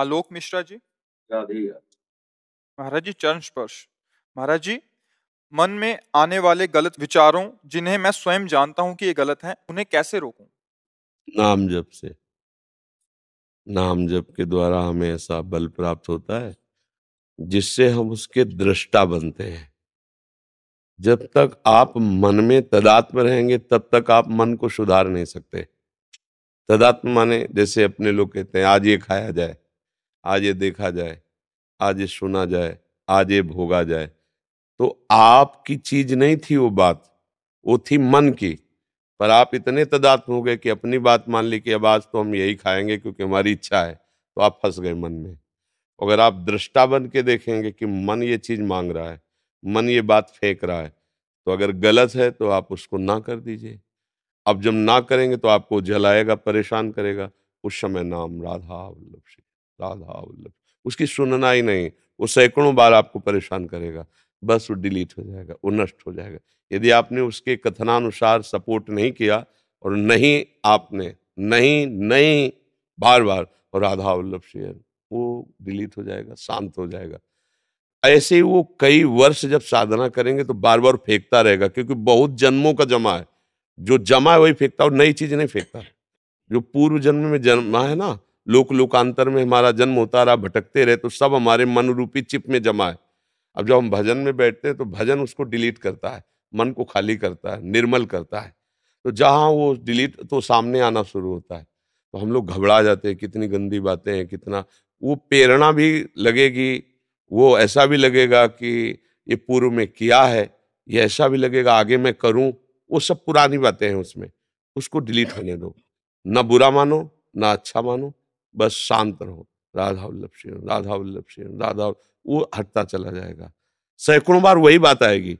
आलोक मिश्रा जी महाराज जी चरण स्पर्श महाराज जी मन में आने वाले गलत विचारों जिन्हें मैं स्वयं जानता हूं कि ये गलत हैं उन्हें कैसे रोकूं नाम जप से नाम जप के द्वारा हमें ऐसा बल प्राप्त होता है जिससे हम उसके दृष्टा बनते हैं जब तक आप मन में तदात्म रहेंगे तब तक आप मन को सुधार नहीं सकते तदात्म माने जैसे अपने लोग कहते हैं आज ये खाया जाए आज ये देखा जाए आज ये सुना जाए आज ये भोगा जाए तो आपकी चीज नहीं थी वो बात वो थी मन की पर आप इतने तदात्म हो गए कि अपनी बात मान ली कि अब आज तो हम यही खाएंगे क्योंकि हमारी इच्छा है तो आप फंस गए मन में अगर आप दृष्टा बन के देखेंगे कि मन ये चीज मांग रहा है मन ये बात फेंक रहा है तो अगर गलत है तो आप उसको ना कर दीजिए अब जब ना करेंगे तो आपको जलाएगा परेशान करेगा उस समय नाम राधा वल्लभ श्री राधा वल्लभ उसकी सुनना ही नहीं वो सैकड़ों बार आपको परेशान करेगा बस वो डिलीट हो जाएगा वो नष्ट हो जाएगा यदि आपने उसके कथनानुसार सपोर्ट नहीं किया और नहीं आपने नहीं नहीं बार बार और राधा वल्लभ शेयर वो डिलीट हो जाएगा शांत हो जाएगा ऐसे ही वो कई वर्ष जब साधना करेंगे तो बार बार फेंकता रहेगा क्योंकि बहुत जन्मों का जमा है जो जमा है वही फेंकता और नई चीज नहीं फेंकता जो पूर्व जन्म में जन्मा है ना लोक लोकांतर में हमारा जन्म होता रहा भटकते रहे तो सब हमारे मन रूपी चिप में जमा है अब जब हम भजन में बैठते हैं तो भजन उसको डिलीट करता है मन को खाली करता है निर्मल करता है तो जहाँ वो डिलीट तो सामने आना शुरू होता है तो हम लोग घबरा जाते हैं कितनी गंदी बातें हैं कितना वो प्रेरणा भी लगेगी वो ऐसा भी लगेगा कि ये पूर्व में किया है ये ऐसा भी लगेगा आगे मैं करूं वो सब पुरानी बातें हैं उसमें उसको डिलीट होने दो ना बुरा मानो ना अच्छा मानो बस शांत रहो राधा वल्लभ सिंह राधा वल्लभ सिंह राधा वो हटता चला जाएगा सैकड़ों बार वही बात आएगी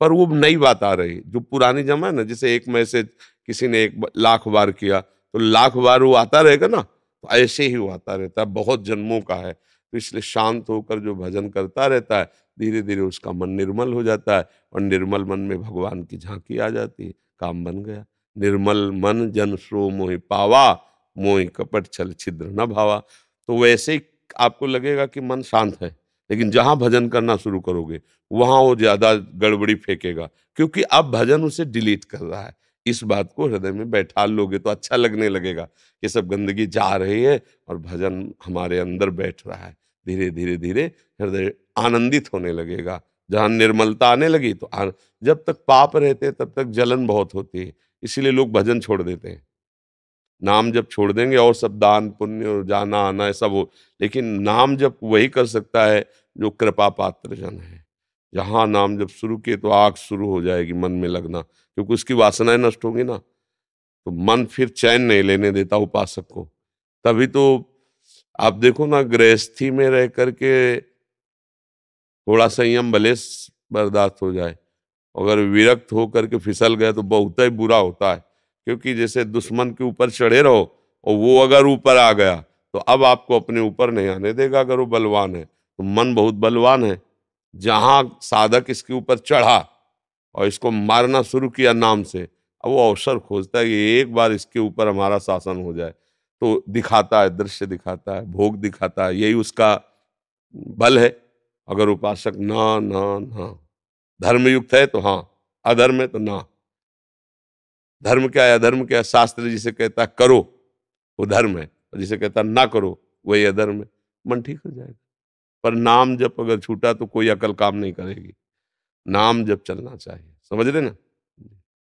पर वो नई बात आ रही जो पुरानी जमा है ना जैसे एक मैसेज किसी ने एक लाख बार किया तो लाख बार वो आता रहेगा ना तो ऐसे ही वो आता रहता है बहुत जन्मों का है तो इसलिए शांत होकर जो भजन करता रहता है धीरे धीरे उसका मन निर्मल हो जाता है और निर्मल मन में भगवान की झांकी आ जाती है काम बन गया निर्मल मन जन श्रो मोहि पावा मोह कपट छल छिद्र न भावा तो वैसे ही आपको लगेगा कि मन शांत है लेकिन जहाँ भजन करना शुरू करोगे वहाँ वो ज़्यादा गड़बड़ी फेंकेगा क्योंकि अब भजन उसे डिलीट कर रहा है इस बात को हृदय में बैठा लोगे तो अच्छा लगने लगेगा ये सब गंदगी जा रही है और भजन हमारे अंदर बैठ रहा है धीरे धीरे धीरे हृदय आनंदित होने लगेगा जहाँ निर्मलता आने लगी तो आन... जब तक पाप रहते तब तक जलन बहुत होती है इसीलिए लोग भजन छोड़ देते हैं नाम जब छोड़ देंगे और सब दान पुण्य और जाना आना है सब हो लेकिन नाम जब वही कर सकता है जो कृपा पात्र जन है जहाँ नाम जब शुरू किए तो आग शुरू हो जाएगी मन में लगना क्योंकि उसकी वासनाएं नष्ट होंगी ना तो मन फिर चैन नहीं लेने देता उपासक को तभी तो आप देखो ना गृहस्थी में रह करके थोड़ा संयम भले बर्दाश्त हो जाए अगर विरक्त होकर के फिसल गए तो बहुत ही बुरा होता है क्योंकि जैसे दुश्मन के ऊपर चढ़े रहो और वो अगर ऊपर आ गया तो अब आपको अपने ऊपर नहीं आने देगा अगर वो बलवान है तो मन बहुत बलवान है जहाँ साधक इसके ऊपर चढ़ा और इसको मारना शुरू किया नाम से अब वो अवसर खोजता है कि एक बार इसके ऊपर हमारा शासन हो जाए तो दिखाता है दृश्य दिखाता है भोग दिखाता है यही उसका बल है अगर उपासक ना ना ना धर्मयुक्त है तो हाँ अधर्म है तो ना धर्म क्या है अधर्म क्या है शास्त्र जिसे कहता है करो वो धर्म है और जिसे कहता ना करो वही अधर्म है मन ठीक हो जाएगा पर नाम जब अगर छूटा तो कोई अकल काम नहीं करेगी नाम जब चलना चाहिए समझ रहे ना